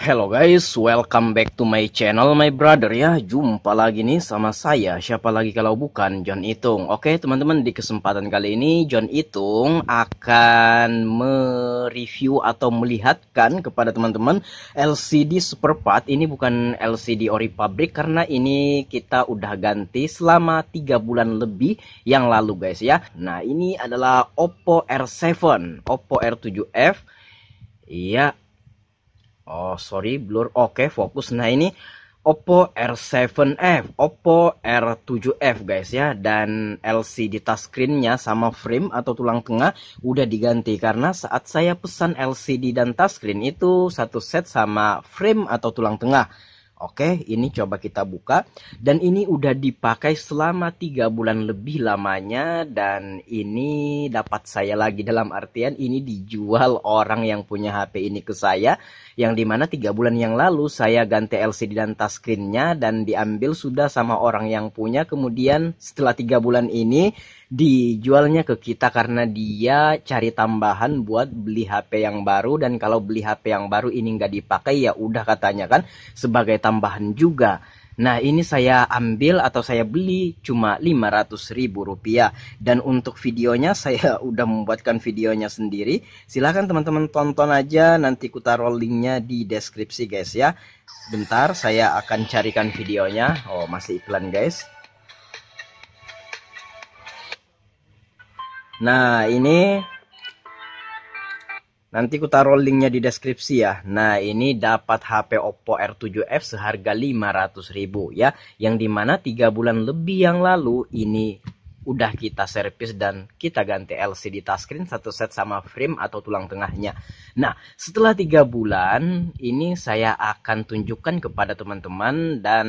Hello guys, welcome back to my channel my brother ya Jumpa lagi nih sama saya, siapa lagi kalau bukan John Itung Oke teman-teman, di kesempatan kali ini John Itung akan mereview atau melihatkan kepada teman-teman LCD Superpad Ini bukan LCD ori pabrik karena ini kita udah ganti selama 3 bulan lebih yang lalu guys ya Nah ini adalah Oppo R7, Oppo R7F Iya, Oh, sorry, blur. Oke, okay, fokus. Nah, ini Oppo R7F, Oppo R7F guys ya. Dan LCD touchscreen-nya sama frame atau tulang tengah udah diganti karena saat saya pesan LCD dan touchscreen itu satu set sama frame atau tulang tengah. Oke, ini coba kita buka dan ini udah dipakai selama tiga bulan lebih lamanya dan ini dapat saya lagi dalam artian ini dijual orang yang punya HP ini ke saya yang dimana tiga bulan yang lalu saya ganti LCD dan touchscreennya dan diambil sudah sama orang yang punya kemudian setelah tiga bulan ini dijualnya ke kita karena dia cari tambahan buat beli HP yang baru dan kalau beli HP yang baru ini nggak dipakai ya udah katanya kan sebagai tambahan juga Nah ini saya ambil atau saya beli cuma 500 ribu rupiah Dan untuk videonya saya udah membuatkan videonya sendiri Silahkan teman-teman tonton aja nanti ku taruh linknya di deskripsi guys ya Bentar saya akan carikan videonya Oh masih iklan guys Nah ini Nanti ku taruh linknya di deskripsi ya. Nah ini dapat HP Oppo R7F seharga 500 ribu ya. Yang dimana 3 bulan lebih yang lalu ini udah kita servis dan kita ganti LCD touchscreen satu set sama frame atau tulang tengahnya. Nah setelah 3 bulan ini saya akan tunjukkan kepada teman-teman dan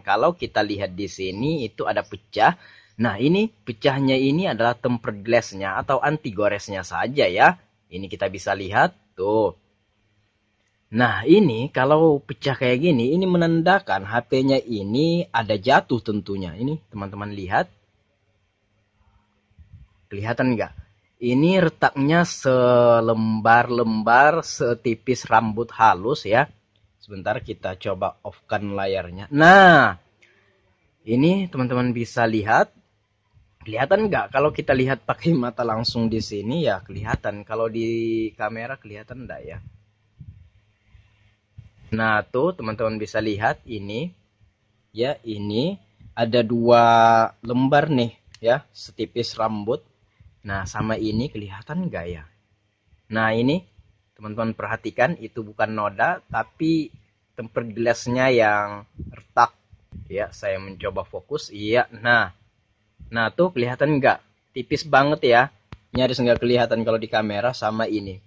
kalau kita lihat di sini itu ada pecah. Nah ini pecahnya ini adalah tempered glassnya atau anti goresnya saja ya ini kita bisa lihat tuh. Nah ini kalau pecah kayak gini ini menandakan HP-nya ini ada jatuh tentunya. Ini teman-teman lihat. Kelihatan nggak? Ini retaknya selembar-lembar setipis rambut halus ya. Sebentar kita coba off-kan layarnya. Nah ini teman-teman bisa lihat kelihatan nggak kalau kita lihat pakai mata langsung di sini ya kelihatan kalau di kamera kelihatan enggak ya nah tuh teman-teman bisa lihat ini ya ini ada dua lembar nih ya setipis rambut nah sama ini kelihatan nggak ya nah ini teman-teman perhatikan itu bukan noda tapi tempered glassnya yang retak ya saya mencoba fokus iya nah Nah tuh kelihatan nggak? Tipis banget ya. Nyaris nggak kelihatan kalau di kamera sama ini.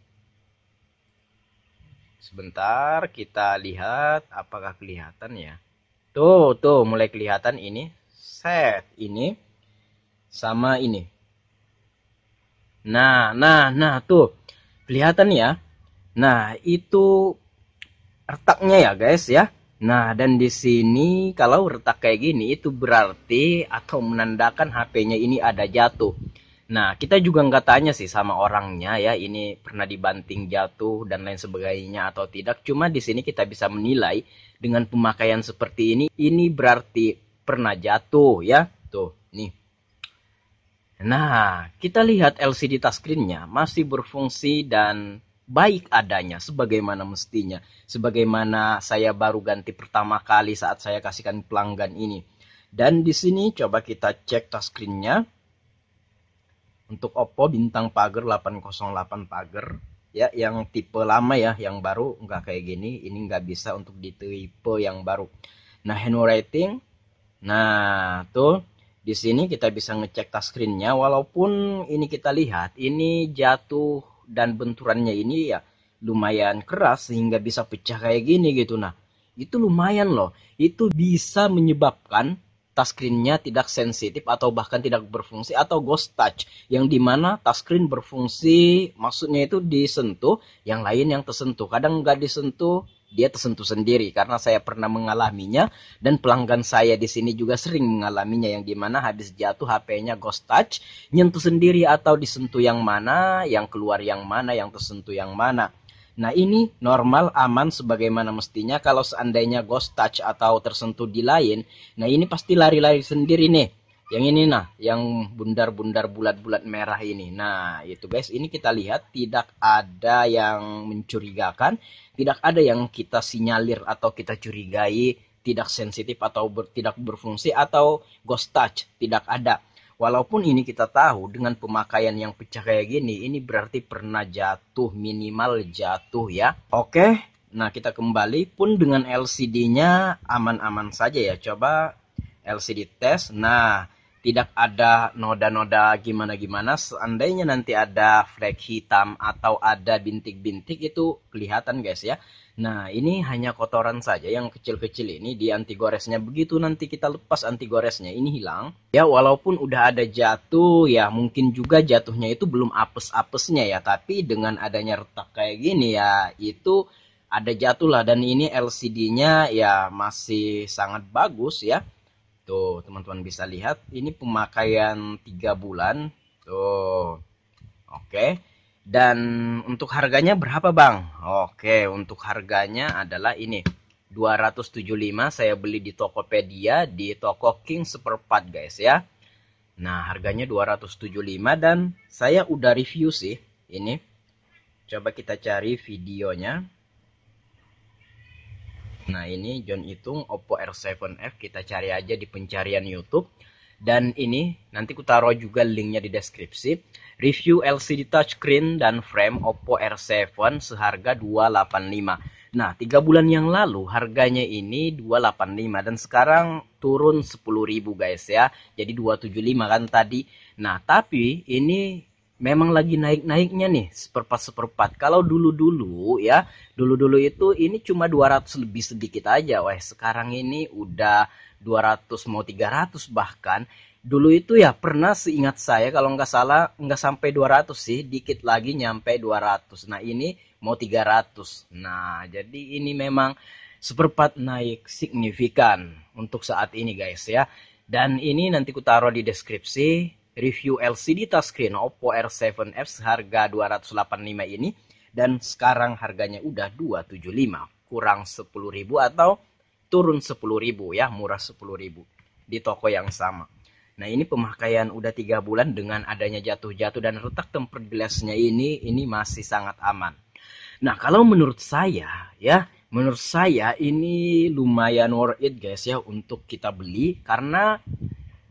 Sebentar kita lihat apakah kelihatan ya. Tuh, tuh mulai kelihatan ini. Set ini sama ini. Nah, nah, nah tuh kelihatan ya. Nah, itu retaknya ya guys ya. Nah, dan di sini kalau retak kayak gini itu berarti atau menandakan HP-nya ini ada jatuh. Nah, kita juga nggak tanya sih sama orangnya ya, ini pernah dibanting jatuh dan lain sebagainya atau tidak. Cuma di sini kita bisa menilai dengan pemakaian seperti ini, ini berarti pernah jatuh ya. Tuh, nih. Nah, kita lihat LCD touchscreen-nya masih berfungsi dan baik adanya sebagaimana mestinya sebagaimana saya baru ganti pertama kali saat saya kasihkan pelanggan ini dan di sini coba kita cek touchscreennya untuk Oppo bintang pagar 808 pagar ya yang tipe lama ya yang baru nggak kayak gini ini nggak bisa untuk di tipe yang baru nah handwriting nah tuh di sini kita bisa ngecek touchscreennya walaupun ini kita lihat ini jatuh dan benturannya ini ya lumayan keras sehingga bisa pecah kayak gini gitu. Nah, itu lumayan loh. Itu bisa menyebabkan touchscreennya tidak sensitif atau bahkan tidak berfungsi atau ghost touch yang dimana touchscreen berfungsi maksudnya itu disentuh yang lain yang tersentuh kadang nggak disentuh dia tersentuh sendiri karena saya pernah mengalaminya dan pelanggan saya di sini juga sering mengalaminya yang dimana habis jatuh HP-nya ghost touch nyentuh sendiri atau disentuh yang mana yang keluar yang mana yang tersentuh yang mana Nah ini normal aman sebagaimana mestinya kalau seandainya ghost touch atau tersentuh di lain. Nah ini pasti lari-lari sendiri nih. Yang ini nah, yang bundar-bundar bulat-bulat merah ini. Nah itu guys, ini kita lihat tidak ada yang mencurigakan tidak ada yang kita sinyalir atau kita curigai tidak sensitif atau ber, tidak berfungsi atau ghost touch tidak ada. Walaupun ini kita tahu dengan pemakaian yang pecah kayak gini, ini berarti pernah jatuh minimal jatuh ya. Oke, nah kita kembali pun dengan LCD-nya aman-aman saja ya. Coba LCD test. Nah, tidak ada noda-noda gimana-gimana. Seandainya nanti ada flek hitam atau ada bintik-bintik itu kelihatan guys ya. Nah ini hanya kotoran saja yang kecil-kecil ini di anti goresnya. Begitu nanti kita lepas anti goresnya ini hilang. Ya walaupun udah ada jatuh ya mungkin juga jatuhnya itu belum apes-apesnya ya. Tapi dengan adanya retak kayak gini ya itu ada jatuh lah. Dan ini LCD-nya ya masih sangat bagus ya Tuh, teman-teman bisa lihat ini pemakaian 3 bulan. Tuh. Oke. Okay. Dan untuk harganya berapa, Bang? Oke, okay, untuk harganya adalah ini. 275 saya beli di Tokopedia di toko King Seperempat, guys ya. Nah, harganya 275 dan saya udah review sih ini. Coba kita cari videonya. Nah ini John Itung Oppo R7F kita cari aja di pencarian YouTube. Dan ini nanti ku taruh juga linknya di deskripsi. Review LCD touchscreen dan frame Oppo R7 seharga 285. Nah, tiga bulan yang lalu harganya ini 285 dan sekarang turun 10.000 guys ya. Jadi 275 kan tadi. Nah, tapi ini memang lagi naik-naiknya nih seperempat-seperempat. Kalau dulu-dulu ya, dulu-dulu itu ini cuma 200 lebih sedikit aja. Wah, sekarang ini udah 200 mau 300 bahkan. Dulu itu ya pernah seingat saya kalau nggak salah nggak sampai 200 sih, dikit lagi nyampe 200. Nah, ini mau 300. Nah, jadi ini memang seperempat naik signifikan untuk saat ini guys ya. Dan ini nanti ku taruh di deskripsi review LCD touchscreen Oppo r 7 f seharga 285 ini dan sekarang harganya udah 275 kurang 10.000 atau turun 10.000 ya murah 10.000 di toko yang sama. Nah ini pemakaian udah tiga bulan dengan adanya jatuh-jatuh dan retak tempered glassnya ini ini masih sangat aman. Nah kalau menurut saya ya menurut saya ini lumayan worth it guys ya untuk kita beli karena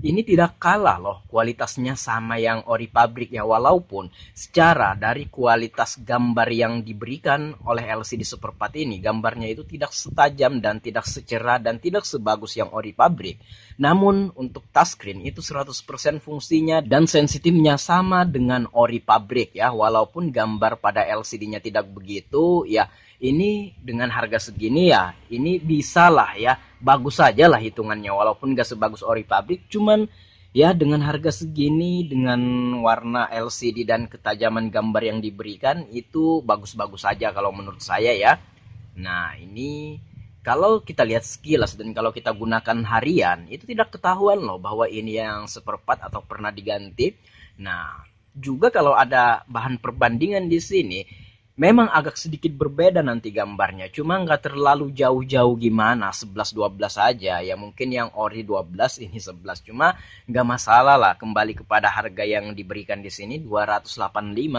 ini tidak kalah loh kualitasnya sama yang ori pabrik ya walaupun secara dari kualitas gambar yang diberikan oleh LCD Superpad ini gambarnya itu tidak setajam dan tidak secerah dan tidak sebagus yang ori pabrik namun untuk touchscreen itu 100% fungsinya dan sensitifnya sama dengan ori pabrik ya walaupun gambar pada LCD-nya tidak begitu ya ini dengan harga segini ya ini bisalah ya bagus saja lah hitungannya walaupun gak sebagus ori pabrik cuman ya dengan harga segini dengan warna LCD dan ketajaman gambar yang diberikan itu bagus-bagus saja kalau menurut saya ya nah ini kalau kita lihat sekilas dan kalau kita gunakan harian itu tidak ketahuan loh bahwa ini yang seperempat atau pernah diganti nah juga kalau ada bahan perbandingan di sini memang agak sedikit berbeda nanti gambarnya cuma nggak terlalu jauh-jauh gimana 11-12 aja ya mungkin yang ori 12 ini 11 cuma nggak masalah lah kembali kepada harga yang diberikan di sini 285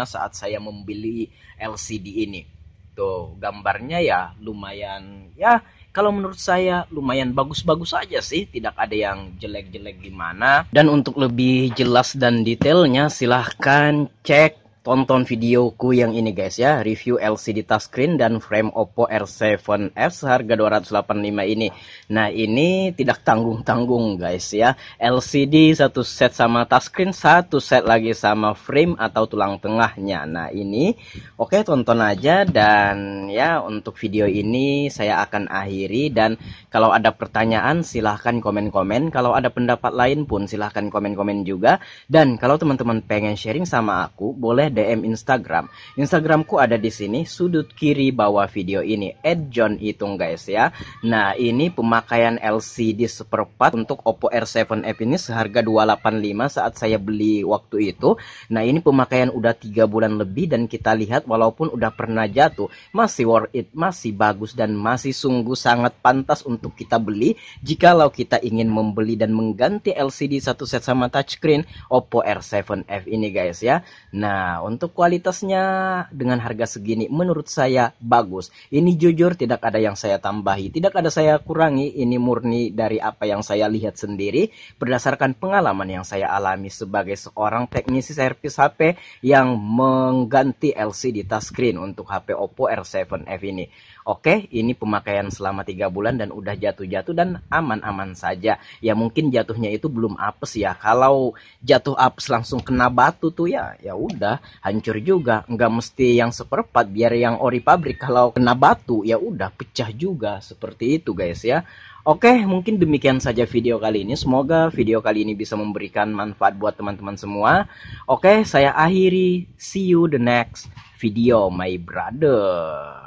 saat saya membeli LCD ini tuh gambarnya ya lumayan ya kalau menurut saya lumayan bagus-bagus aja sih, tidak ada yang jelek-jelek gimana. Dan untuk lebih jelas dan detailnya silahkan cek tonton videoku yang ini guys ya review LCD touchscreen dan frame Oppo R7s harga 285 ini nah ini tidak tanggung-tanggung guys ya LCD satu set sama touchscreen satu set lagi sama frame atau tulang tengahnya nah ini oke okay, tonton aja dan ya untuk video ini saya akan akhiri dan kalau ada pertanyaan silahkan komen-komen kalau ada pendapat lain pun silahkan komen-komen juga dan kalau teman-teman pengen sharing sama aku boleh DM Instagram. Instagramku ada di sini sudut kiri bawah video ini. Add John Itung guys ya. Nah ini pemakaian LCD seperempat untuk Oppo R7F ini seharga 285 saat saya beli waktu itu. Nah ini pemakaian udah tiga bulan lebih dan kita lihat walaupun udah pernah jatuh masih worth it, masih bagus dan masih sungguh sangat pantas untuk kita beli jikalau kita ingin membeli dan mengganti LCD satu set sama touchscreen Oppo R7F ini guys ya. Nah untuk kualitasnya dengan harga segini menurut saya bagus. Ini jujur tidak ada yang saya tambahi, tidak ada saya kurangi, ini murni dari apa yang saya lihat sendiri berdasarkan pengalaman yang saya alami sebagai seorang teknisi servis HP yang mengganti LCD touchscreen untuk HP Oppo R7F ini. Oke, ini pemakaian selama tiga bulan dan udah jatuh-jatuh dan aman-aman saja. Ya mungkin jatuhnya itu belum apes ya. Kalau jatuh apes langsung kena batu tuh ya, ya udah hancur juga. Nggak mesti yang seperempat, biar yang ori pabrik kalau kena batu ya udah pecah juga seperti itu guys ya. Oke, mungkin demikian saja video kali ini. Semoga video kali ini bisa memberikan manfaat buat teman-teman semua. Oke, saya akhiri. See you the next video, my brother.